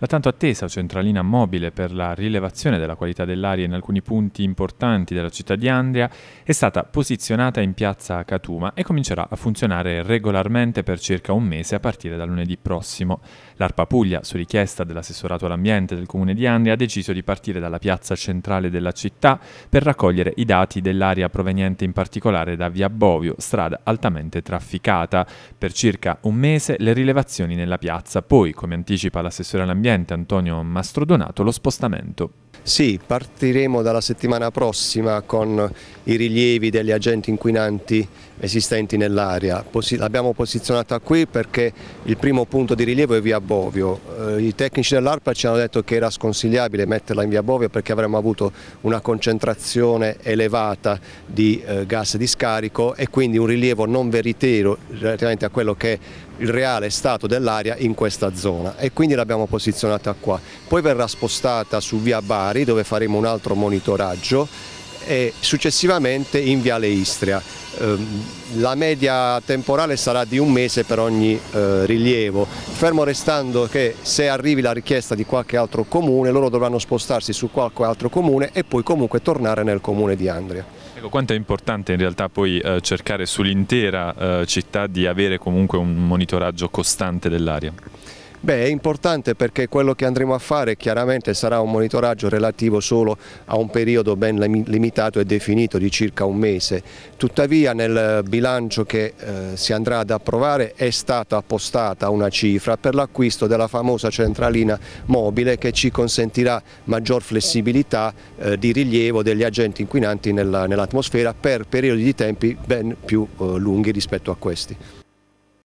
La tanto attesa centralina mobile per la rilevazione della qualità dell'aria in alcuni punti importanti della città di Andria è stata posizionata in piazza Catuma e comincerà a funzionare regolarmente per circa un mese a partire da lunedì prossimo. L'ARPA Puglia, su richiesta dell'assessorato all'ambiente del comune di Andria, ha deciso di partire dalla piazza centrale della città per raccogliere i dati dell'aria proveniente in particolare da via Bovio, strada altamente trafficata. Per circa un mese le rilevazioni nella piazza, poi, come anticipa l'assessore all'ambiente, Ambiente Antonio Mastrodonato lo spostamento. Sì, partiremo dalla settimana prossima con i rilievi degli agenti inquinanti esistenti nell'area. L'abbiamo posizionata qui perché il primo punto di rilievo è via Bovio. Eh, I tecnici dell'ARPA ci hanno detto che era sconsigliabile metterla in via Bovio perché avremmo avuto una concentrazione elevata di eh, gas di scarico e quindi un rilievo non veritiero relativamente a quello che è il reale stato dell'aria in questa zona e quindi l'abbiamo posizionata posizionata qua, poi verrà spostata su via Bari dove faremo un altro monitoraggio e successivamente in Viale Istria. Ehm, la media temporale sarà di un mese per ogni eh, rilievo, fermo restando che se arrivi la richiesta di qualche altro comune loro dovranno spostarsi su qualche altro comune e poi comunque tornare nel comune di Andria. Ecco, quanto è importante in realtà poi eh, cercare sull'intera eh, città di avere comunque un monitoraggio costante dell'aria? Beh, è importante perché quello che andremo a fare chiaramente sarà un monitoraggio relativo solo a un periodo ben limitato e definito di circa un mese. Tuttavia nel bilancio che eh, si andrà ad approvare è stata appostata una cifra per l'acquisto della famosa centralina mobile che ci consentirà maggior flessibilità eh, di rilievo degli agenti inquinanti nell'atmosfera nell per periodi di tempi ben più eh, lunghi rispetto a questi.